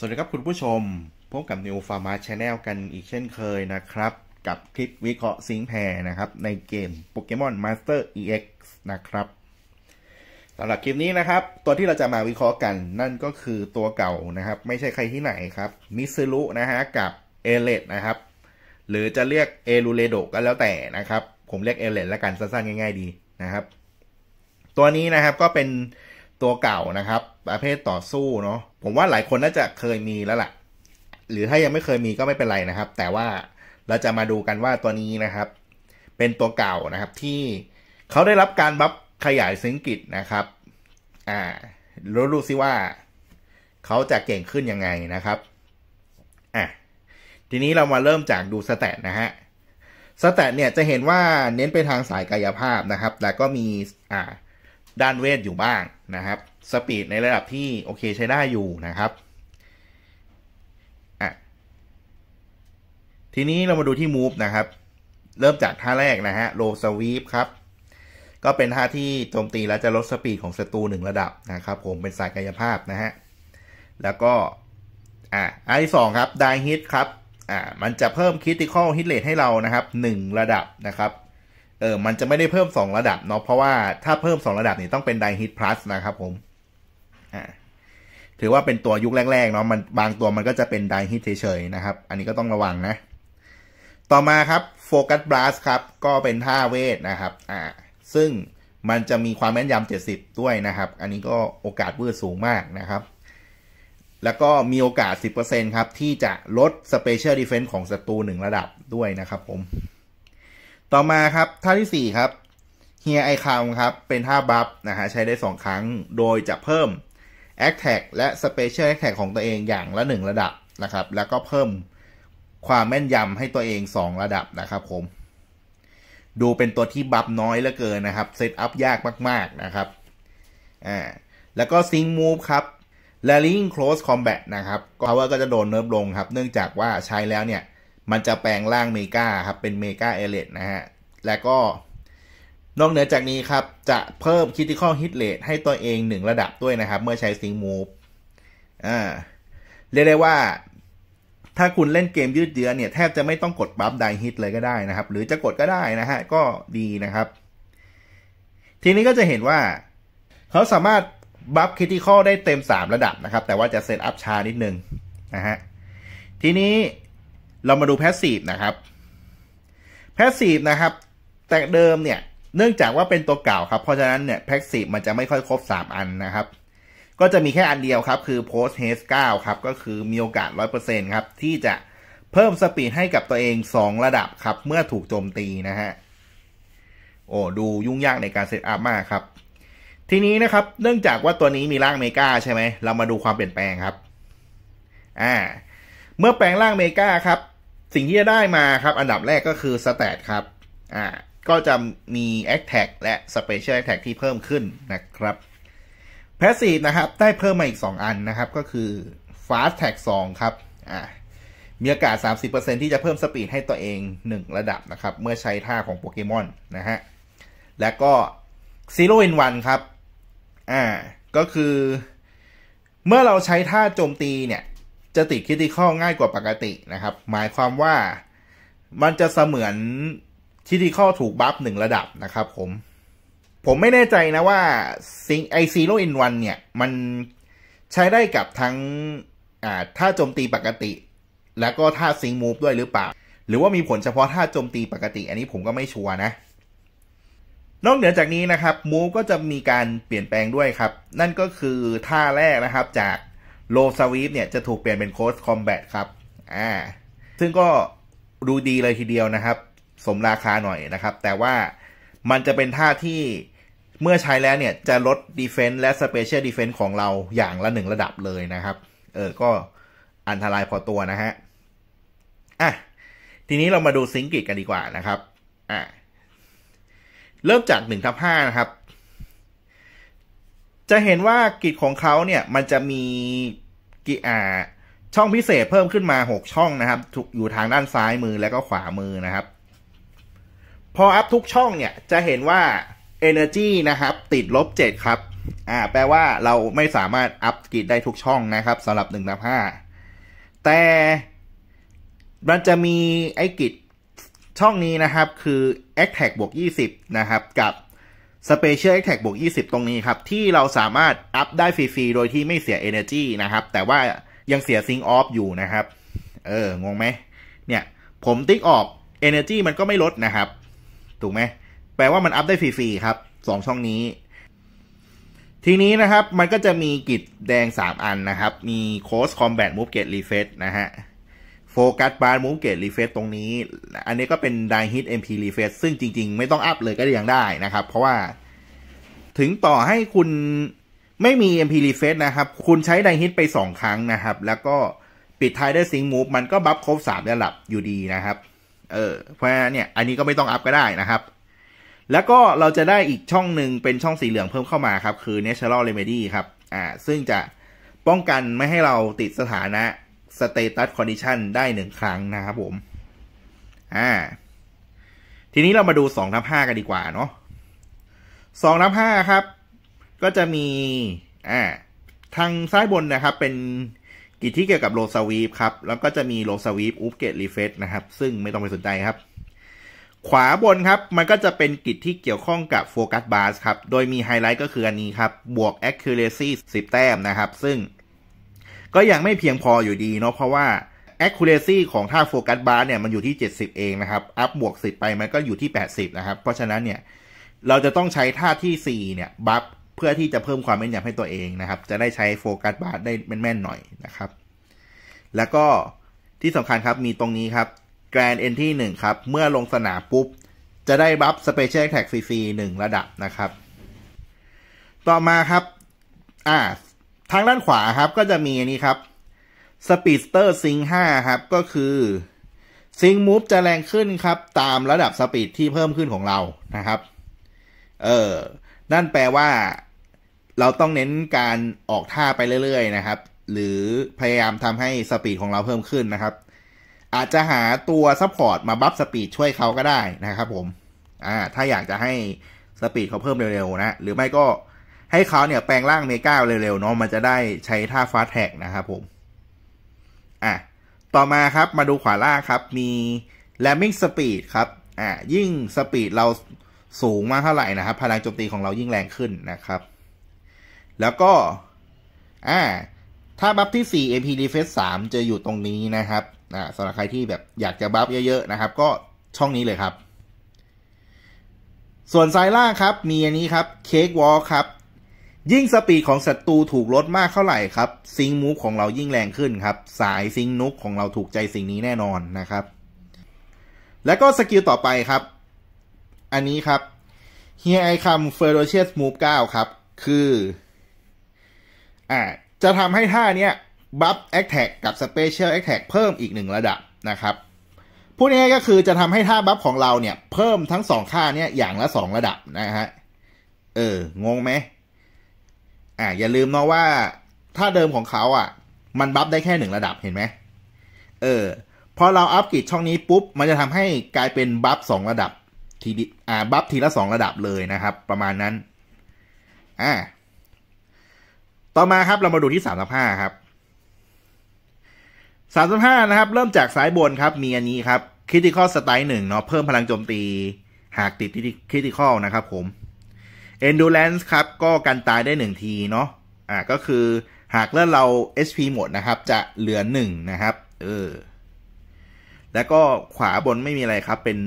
สวัสดีครับคุณผู้ชมพบกับ New Pharma Channel กันอีกเช่นเคยนะครับ กับคลิปวิเคราะห์ซิงแพรนะครับในเกม Pokemon Master EX นะครับสำหรับคลิปนี้นะครับ ตัวที่เราจะมาวิเคราะห์กันนั่นก็คือตัวเก่านะครับ ไม่ใช่ใครที่ไหนครับ มิซึรุนะฮะกับเอเลดนะครับ หรือจะเรียกเอลูเลโดก็แล้วแต่นะครับ ผมเรียกเอเลดแล้วกันสั้นๆง่ายๆดีนะครับ ตัวนี้นะครับก็เป็นตัวเก่านะครับ ประเภทต่อสู้เนาะผมว่าหลายคนน่าจะเคยมีแล้วละ่ะหรือถ้ายังไม่เคยมีก็ไม่เป็นไรนะครับ แต่ว่าเราจะมาดูกันว่าตัวนี้นะครับ เป็นตัวเก่านะครับที่เขาได้รับการบัฟขยายสิงกิตนะครับ อ่ารู้รู้สิว่าเขาจะเก่งขึ้นยังไงนะครับอ่ะทีนี้เรามาเริ่มจากดูสแตทนะฮะสแตทเนี่ยจะเห็นว่าเน้นไปทางสายกายภาพนะครับ แต่ก็มีอ่าด้านเวทอยู่บ้างนะครับสปีดในระดับที่โอเคใช้ได้อยู่นะครับ ทีนี้เรามาดูที่มูฟนะครับ เริ่มจากท่าแรกนะฮะโลสวีปครับ ก็เป็นท่าที่โจมตีแล้วจะลดสปีดของศัตรูหนึ่งระดับนะครับ ผมเป็นสายกายภาพนะฮะแล้วก็อ่ะอันที่สองครับไดฮิตครับอ่ามันจะเพิ่มคริติคอลฮิตเลทให้เรานะครับหนึ่งระดับนะครับเออมันจะไม่ได้เพิ่ม 2 ระดับเนาะ เพราะว่าถ้าเพิ่ม 2 ระดับนี่ต้องเป็นไดฮิตพลัสนะครับผม อ่า ถือว่าเป็นตัวยุคแรกๆเนาะ มันบางตัวมันก็จะเป็นไดฮิตเฉยๆ นะครับ อันนี้ก็ต้องระวังนะ ต่อมาครับโฟกัสบลัสครับ ก็เป็นท่าเวท นะครับ อ่า ซึ่งมันจะมีความแม่นยำเจ็ดสิบด้วยนะครับ อันนี้ก็โอกาสเวือสูงมากนะครับ แล้วก็มีโอกาส 10%ครับ ที่จะลดสเปเชียลดีเฟน s ์ของศัตรูหนึ่งระดับด้วยนะครับผมต่อมาครับ ท่าที่ 4 ครับเฮียไอคาวครับ เป็นท่าบัฟนะฮะใช้ได้ 2 ครั้งโดยจะเพิ่ม a อ t แท็และ Special a อ t แท็ของตัวเองอย่างละ 1 ระดับนะครับ แล้วก็เพิ่มความแม่นยำให้ตัวเอง 2 ระดับนะครับผมดูเป็นตัวที่บัฟน้อยเหลือเกินนะครับเซตอัพยากมากๆนะครับอ่าแล้วก็ซิงค์มูฟครับและลิงโค c สคอมแบทนะครับ power ก็จะโดนเนิร์ฟลงครับ เนื่องจากว่าใช้แล้วเนี่ยมันจะแปลงร่างเมกาครับเป็นเมกาเอเลตนะฮะ แล้วก็นอกเหนือจากนี้ครับ จะเพิ่มคิ t ิคอลฮิตเล t ให้ตัวเองหนึ่งระดับด้วยนะครับ เมื่อใช้ซิงมูฟอ่าเรียกได้ว่า ถ้าคุณเล่นเกมยืดเยื้อเนี่ย แทบจะไม่ต้องกดบัฟไดฮิตเลยก็ได้นะครับ หรือจะกดก็ได้นะฮะ ก็ดีนะครับ ทีนี้ก็จะเห็นว่าเขาสามารถบัฟคิ t ิคอลได้เต็ม 3 ระดับนะครับ แต่ว่าจะเซตอัพช้านิดนึงนะฮะทีนี้เรามาดูแพสซีฟนะครับ แพสซีฟนะครับ แต่เดิมเนี่ย เนื่องจากว่าเป็นตัวเก่าครับ เพราะฉะนั้นเนี่ยแพสซีฟมันจะไม่ค่อยครบ 3 อันนะครับ ก็จะมีแค่อันเดียวครับ คือ post haste 9ครับ ก็คือมีโอกาส 100%ครับ ที่จะเพิ่มสปีดให้กับตัวเอง 2 ระดับครับ เมื่อถูกโจมตีนะฮะโอ้ดูยุ่งยากในการเซตอัพมากครับ ทีนี้นะครับ เนื่องจากว่าตัวนี้มีร่างเมกาใช่ไหมเรามาดูความเปลี่ยนแปลงครับอ่าเมื่อแปลงร่างเมกาครับ สิ่งที่จะได้มาครับอันดับแรกก็คือสเตตครับอ่าก็จะมีแอคแท็กและสเปเชียลแอคแท็กที่เพิ่มขึ้นนะครับแพสซีฟนะครับได้เพิ่มมาอีก 2 อันนะครับก็คือฟาสแท็กสองครับอ่ามีอากาศ30%ที่จะเพิ่มสปีดให้ตัวเอง 1 ระดับนะครับ เมื่อใช้ท่าของโปเกมอนนะฮะ และก็ Zero in วันครับอ่าก็คือเมื่อเราใช้ท่าโจมตีเนี่ยจะติดคิติคอลง่ายกว่าปกตินะครับ หมายความว่ามันจะเสมือนคิติคอลถูกบัฟหนึ่งระดับนะครับผม ผมไม่แน่ใจนะว่าซิงไอซีโรอินวันเนี่ย มันใช้ได้กับทั้ง อ่าท่าโจมตีปกติ แล้วก็ท่าซิงมูฟด้วยหรือเปล่า หรือว่ามีผลเฉพาะท่าโจมตีปกติ อันนี้ผมก็ไม่ชัวร์นะ นอกเหนือจากนี้นะครับมูฟก็จะมีการเปลี่ยนแปลงด้วยครับ นั่นก็คือท่าแรกนะครับจากโลสวีปเนี่ยจะถูกเปลี่ยนเป็นโค้ชคอมแบทครับ อ่า ซึ่งก็ดูดีเลยทีเดียวนะครับ สมราคาหน่อยนะครับ แต่ว่ามันจะเป็นท่าที่เมื่อใช้แล้วเนี่ย จะลดดีเฟนส์และสเปเชียลดีเฟนส์ของเราอย่างละหนึ่งระดับเลยนะครับ เออ ก็อันตรายพอตัวนะฮะ อ่ะ ทีนี้เรามาดูซิงกิตกันดีกว่านะครับ อ่ะเริ่มจากหนึ่งทับห้านะครับจะเห็นว่ากิจของเขาเนี่ยมันจะมีกิอาช่องพิเศษเพิ่มขึ้นมา 6 ช่องนะครับอยู่ทางด้านซ้ายมือและก็ขวามือนะครับ พออัพทุกช่องเนี่ยจะเห็นว่า Energy นะครับ ติดลบ 7 ครับอ่าแปลว่าเราไม่สามารถอัพกิจได้ทุกช่องนะครับสำหรับ1นับ5แต่มันจะมีไอ้กิจช่องนี้นะครับคือ a อ t a c บวก20 นะครับกับ Special Attack บวก20 ตรงนี้ครับ ที่เราสามารถอัพได้ฟรีๆโดยที่ไม่เสีย Energy นะครับ แต่ว่ายังเสียซิงออฟอยู่นะครับ เอองงไหม เนี่ย ผมติ๊กออก Energy มันก็ไม่ลดนะครับ ถูกไหม แปลว่ามันอัพได้ฟรีๆครับ2ช่องนี้ ทีนี้นะครับ มันก็จะมีกิจแดง 3 อันนะครับ มี c คส s อ Combat Move Get r e e นะฮะโฟกัสบาร์มูฟเกตรีเฟซตรงนี้ อันนี้ก็เป็นไดฮิตเอ็มพีรีเฟซซึ่งจริง ๆไม่ต้องอัพเลยก็ยังได้นะครับ เพราะว่าถึงต่อให้คุณไม่มี MP r e f r e s h นะครับ คุณใช้ไดฮิตไป 2 ครั้งนะครับ แล้วก็ปิดท้ายด้วยซิงมูฟมันก็บัฟครบ3ระดับอยู่ดีนะครับ เออเพราะเนี่ยอันนี้ก็ไม่ต้องอัพก็ได้นะครับ แล้วก็เราจะได้อีกช่องหนึ่งเป็นช่องสีเหลืองเพิ่มเข้ามาครับ คือ Natural Remedy ครับอ่า ซึ่งจะป้องกันไม่ให้เราติดสถานะสเตตัสคอนดิชันได้หนึ่งครั้งนะครับผม อ่า ทีนี้เรามาดูสองทับห้ากันดีกว่าเนาะสองทับห้าครับ ก็จะมี อ่า ทางซ้ายบนนะครับเป็นกิจที่เกี่ยวกับโลสวีปครับ แล้วก็จะมีโลสวีปอุปเกตรีเฟสนะครับ ซึ่งไม่ต้องไปสนใจครับ ขวาบนครับ มันก็จะเป็นกิจที่เกี่ยวข้องกับโฟกัสบาร์สครับ โดยมีไฮไลท์ก็คืออันนี้ครับ บวก accuracy 10 แต้มนะครับ ซึ่งก็ยังไม่เพียงพออยู่ดีเนาะเพราะว่า accuracy ของท่าโฟกัสบาร์เนี่ยมันอยู่ที่ 70 เองนะครับ อัพบวก 10 ไปมันก็อยู่ที่ 80 นะครับ เพราะฉะนั้นเนี่ย เราจะต้องใช้ท่าที่ 4 เนี่ยบัฟเพื่อที่จะเพิ่มความแม่นยำให้ตัวเองนะครับ จะได้ใช้โฟกัสบาร์ได้แม่น ๆ หน่อยนะครับ แล้วก็ที่สำคัญครับมีตรงนี้ครับ Grand Entry 1 ครับเมื่อลงสนามปุ๊บ จะได้บัฟ Special Attack CC 1ระดับนะครับ ต่อมาครับอ่าทางด้านขวาครับก็จะมีอันนี้ครับ Speedster Sync 5ครับก็คือ Sync Move จะแรงขึ้นครับ ตามระดับสปีดที่เพิ่มขึ้นของเรานะครับ เออนั่นแปลว่าเราต้องเน้นการออกท่าไปเรื่อยๆนะครับ หรือพยายามทำให้สปีดของเราเพิ่มขึ้นนะครับอาจจะหาตัวซัพพอร์ตมาบัฟสปีดช่วยเขาก็ได้นะครับผม อ่า ถ้าอยากจะให้สปีดเขาเพิ่มเร็วๆ นะหรือไม่ก็ให้เขาเนี่ยแปลงร่างเมกาเร็วๆเนาะ มันจะได้ใช้ท่าฟาสแท็กนะครับผม อ่ะ ต่อมาครับ มาดูขวาล่างครับ มี Lambing Speed ครับ อ่ะยิ่งสปีดเราสูงมากเท่าไหร่นะครับ พลังโจมตีของเรายิ่งแรงขึ้นนะครับ แล้วก็ อ่าถ้าบัฟที่4 AP Defense 3 จะอยู่ตรงนี้นะครับ อ่าสำหรับใครที่แบบอยากจะบัฟเยอะๆ นะครับ ก็ช่องนี้เลยครับ ส่วนซ้ายล่างครับ มีอันนี้ครับ Cake Wall ครับยิ่งสปีดของศัตรูถูกลดมากเท่าไหร่ครับซิงมูฟของเรายิ่งแรงขึ้นครับ สายซิงนุกของเราถูกใจสิ่งนี้แน่นอนนะครับ แล้วก็สกิลต่อไปครับ อันนี้ครับ Here I Come Ferocious Move 9 ครับ คืออ่าจะทำให้ท่าเนี้ยบัฟแอคแท็กกับสเปเชียลแอคแท็กเพิ่มอีกหนึ่งระดับนะครับ พูดง่ายๆก็คือจะทำให้ท่าบัฟของเราเนี่ยเพิ่มทั้งสองค่าเนี่ยอย่างละสองระดับนะฮะเอองงไหมอ่าอย่าลืมเนาะว่าถ้าเดิมของเขาอ่ะ มันบัฟได้แค่หนึ่งระดับเห็นไหมเออพอเราอัพกรดช่องนี้ปุ๊บมันจะทำให้กลายเป็นบัฟสองระดับทีอ่าบัฟทีละสองระดับเลยนะครับ ประมาณนั้นอ่าต่อมาครับเรามาดูที่สามสิบห้าครับสามสิบห้านะครับ เริ่มจากซ้ายบนครับ มีอันนี้ครับคริติคอลสไตล์หนึ่งเนาะเพิ่มพลังโจมตี หากติดคริติคอลนะครับผม endurance ครับก็กันตายได้ 1 ทีเนาะ อ่าก็คือหากเลือเรา s p หมดนะครับ จะเหลือ1นะครับ เออ แล้วก็ขวาบนไม่มีอะไรครับเป็น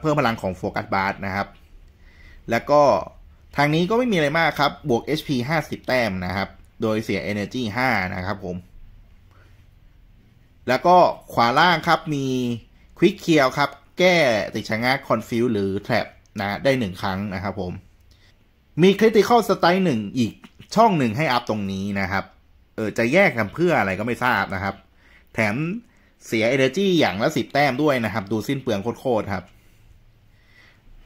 เพิ่มพลังของโฟกัสบาร์นะครับ แล้วก็ทางนี้ก็ไม่มีอะไรมากครับบวก HP 50 แต้มนะครับ โดยเสีย Energy 5 นะครับผม แล้วก็ขวาล่างครับมีควิกเคียวครับ แก้ติดชะงักคอนฟิวหรือแทรปนะได้หนึ่งครั้งนะครับผมมีคริติคอลสไตล์หนึ่งอีกช่องหนึ่งให้อัพตรงนี้นะครับ เออจะแยกกันเพื่ออะไรก็ไม่ทราบนะครับ แถมเสีย Energy อย่างละสิบแต้มด้วยนะครับ ดูสิ้นเปลืองโคตรครับ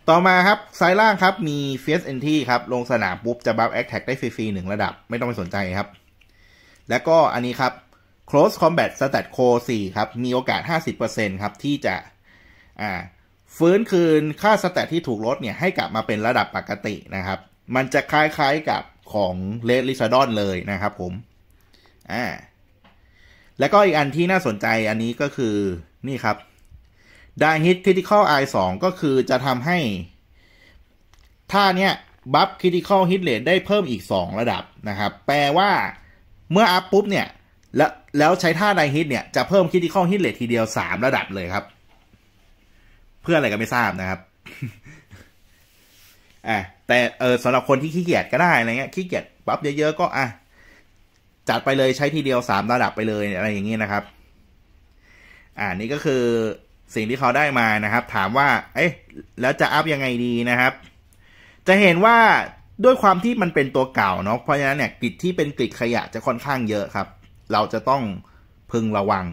ต่อมาครับซ้ายล่างครับมี f i e เอนท n t ครับลงสนามปุ๊บ จะบัฟอคแท็กได้ฟรีๆหนึ่งระดับไม่ต้องไปสนใจครับ แล้วก็อันนี้ครับ Close Combat Stat c o 4 ครับ มีโอกาส 50%ครับ ที่จะอ่า ฟื้นคืนค่าสแตทที่ถูกลดเนี่ยให้กลับมาเป็นระดับปกตินะครับมันจะคล้ายๆกับของเลดลิซาดอนเลยนะครับผม อ่า แล้วก็อีกอันที่น่าสนใจอันนี้ก็คือนี่ครับดาฮิตคริติคอลไอสองก็คือจะทำให้ท่าเนี้ยบัฟคริติคอลฮิตเลทได้เพิ่มอีก 2 ระดับนะครับ แปลว่าเมื่ออัพปุ๊บเนี่ย แล้วแล้วใช้ท่าไดฮิตเนี่ย จะเพิ่มคริติคอลฮิตเลททีเดียว 3 ระดับเลยครับ เพื่ออะไรก็ไม่ทราบนะครับอ่ะแต่เออสำหรับคนที่ขี้เกียจก็ได้อะไรเงี้ยขี้เกียจปั๊บเยอะๆก็อ่ะจัดไปเลยใช้ทีเดียวสามระดับไปเลยอะไรอย่างงี้นะครับอ่านี่ก็คือสิ่งที่เขาได้มานะครับ ถามว่าเอ๊ะแล้วจะอัพยังไงดีนะครับ จะเห็นว่าด้วยความที่มันเป็นตัวเก่าเนาะเพราะฉะนั้นเนี่ยกิดที่เป็นกิดขยะจะค่อนข้างเยอะครับ เราจะต้องพึงระวัง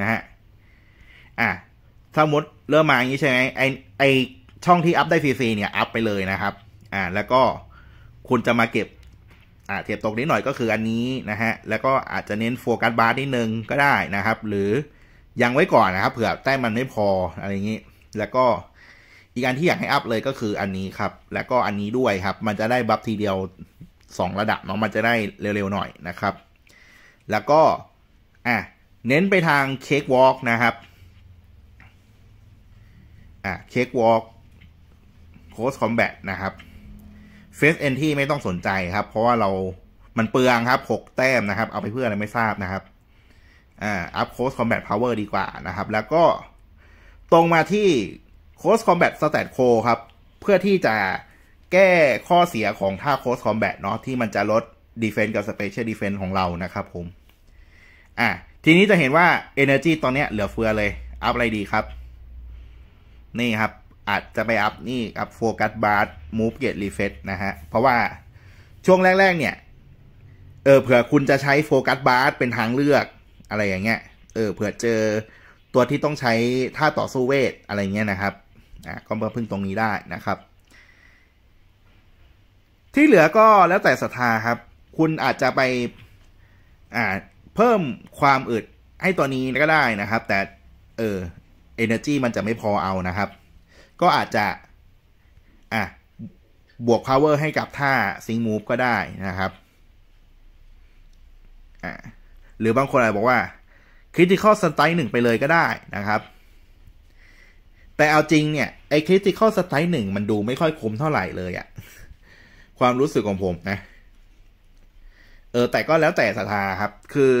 นะฮะอ่ะสมมติเริ่มมาอย่างนี้ใช่ไหมไอไอช่องที่อัพได้ซีซีเนี่ยอัพไปเลยนะครับอ่าแล้วก็คุณจะมาเก็บอ่าเทียบตกนิดหน่อยก็คืออันนี้นะฮะแล้วก็อาจจะเน้นโฟกัสบาร์นิดนึง ก็ได้นะครับ หรือยังไว้ก่อนนะครับ เผื่อแต้มมันไม่พออะไรอย่างนี้ แล้วก็อีกอันที่อยากให้อัพเลยก็คืออันนี้ครับแล้วก็อันนี้ด้วยครับ มันจะได้บัฟทีเดียว 2 ระดับเนาะมันจะได้เร็วๆหน่อยนะครับแล้วก็อ่ะเน้นไปทางเค้กวอล์กนะครับอ่ะเค้กวอล์ก post คอมแบทนะครับเฟสเอนที่ไม่ต้องสนใจครับ เพราะว่าเรามันเปลืองครับหกแต้มนะครับ เอาไปเพื่ออะไรไม่ทราบนะครับอ่าอัพโค้ชคอมแบทพาวเวอร์ดีกว่านะครับ แล้วก็ตรงมาที่โ o ้ชคอมแบทสแตทโคครับ เพื่อที่จะแก้ข้อเสียของท่าโค้ชคอมแบทเนาะที่มันจะลดดีเฟน s ์กับสเปเชียลดีเฟน e ์ของเรานะครับ ผม อ่าทีนี้จะเห็นว่า Energy ตอนเนี้ยเหลือเฟือเลยอัพอะไรดีครับ นี่ครับอาจจะไปอัพนี่อัพโฟกัสบาร์มูฟเกตรีเฟซนะฮะเพราะว่าช่วงแรกๆเนี่ยเออเผื่อคุณจะใช้โฟกัสบาร์เป็นทางเลือกอะไรอย่างเงี้ยเออเผื่อเจอตัวที่ต้องใช้ท่าต่อสู้เวท อะไรเงี้ยนะครับอ่ะก็มาพึ่งตรงนี้ได้นะครับ ที่เหลือก็แล้วแต่ศรัทธาครับ คุณอาจจะไปอ่าเพิ่มความอึดให้ตัวนี้ก็ได้นะครับ แต่เออเเอนอร์จีมันจะไม่พอเอานะครับก็อาจจะ อ่ะ บวก power ให้กับท่า s i n g move ก็ได้นะครับ อ่ะ หรือบางคนอาจบอกว่า critical strike งไปเลยก็ได้นะครับ แต่เอาจริงเนี่ย ไอ้ critical strike งมันดูไม่ค่อยคมเท่าไหร่เลยอะความรู้สึกของผมนะ เออ แต่ก็แล้วแต่ศรัทธาครับ คือ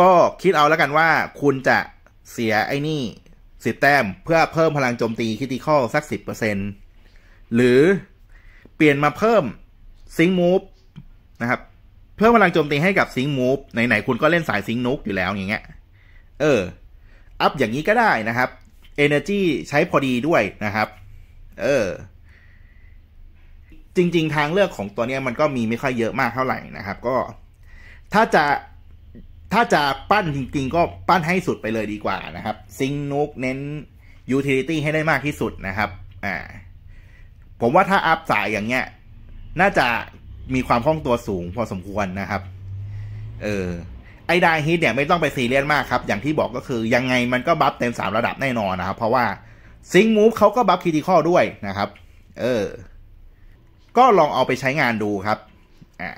ก็คิดเอาแล้วกันว่าคุณจะเสียไอ้นี่ิบแต้ม เพื่อเพิ่มพลังโจมตีคิติคอลสักสิบเเปอร์ซ็นหรือเปลี่ยนมาเพิ่มซิงมูฟนะครับ เพิ่มพลังโจมตีให้กับซิงมูฟไหน ๆ คุณก็เล่นสายซิงนุกอยู่แล้วอย่างเงี้ยเอออัพอย่างนี้ก็ได้นะครับเเอนอร์จีใช้พอดีด้วยนะครับเออจริงๆทางเลือกของตัวนี้มันก็มีไม่ค่อยเยอะมากเท่าไหร่นะครับ ก็ ถ้าจะถ้าจะปั้นจริงๆก็ปั้นให้สุดไปเลยดีกว่านะครับซิงนุกเน้นยูทิลิตี้ให้ได้มากที่สุดนะครับอ่าผมว่าถ้าอัพสายอย่างเงี้ยน่าจะมีความคล่องตัวสูงพอสมควรนะครับ เออไอดาฮิตเนี่ยไม่ต้องไปซีเรียสมากครับ อย่างที่บอกก็คือยังไงมันก็บัฟเต็มสามระดับแน่นอนนะครับ เพราะว่าซิงมูฟเขาก็บัฟคริติคอด้วยนะครับ เออ ก็ลองเอาไปใช้งานดูครับอ่า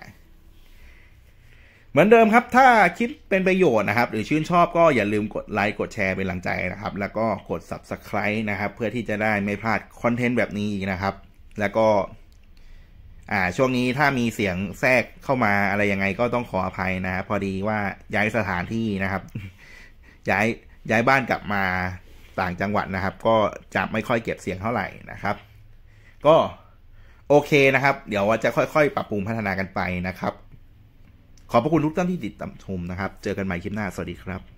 เหมือนเดิมครับ ถ้าคิดเป็นประโยชน์นะครับ หรือชื่นชอบก็อย่าลืมกดไลค์กดแชร์เป็นกำลังใจนะครับ แล้วก็กด subscribe นะครับ เพื่อที่จะได้ไม่พลาดคอนเทนต์แบบนี้นะครับ แล้วก็ อ่าช่วงนี้ถ้ามีเสียงแทรกเข้ามาอะไรยังไงก็ต้องขออภัยนะพอดีว่าย้ายสถานที่นะครับ ย้ายย้ายบ้านกลับมาต่างจังหวัดนะครับ ก็จะไม่ค่อยเก็บเสียงเท่าไหร่นะครับ ก็โอเคนะครับ เดี๋ยวว่าจะค่อยๆปรับปรุงพัฒนากันไปนะครับขอบพระคุณทุกท่านที่ติดตามชมนะครับ เจอกันใหม่คลิปหน้า สวัสดีครับ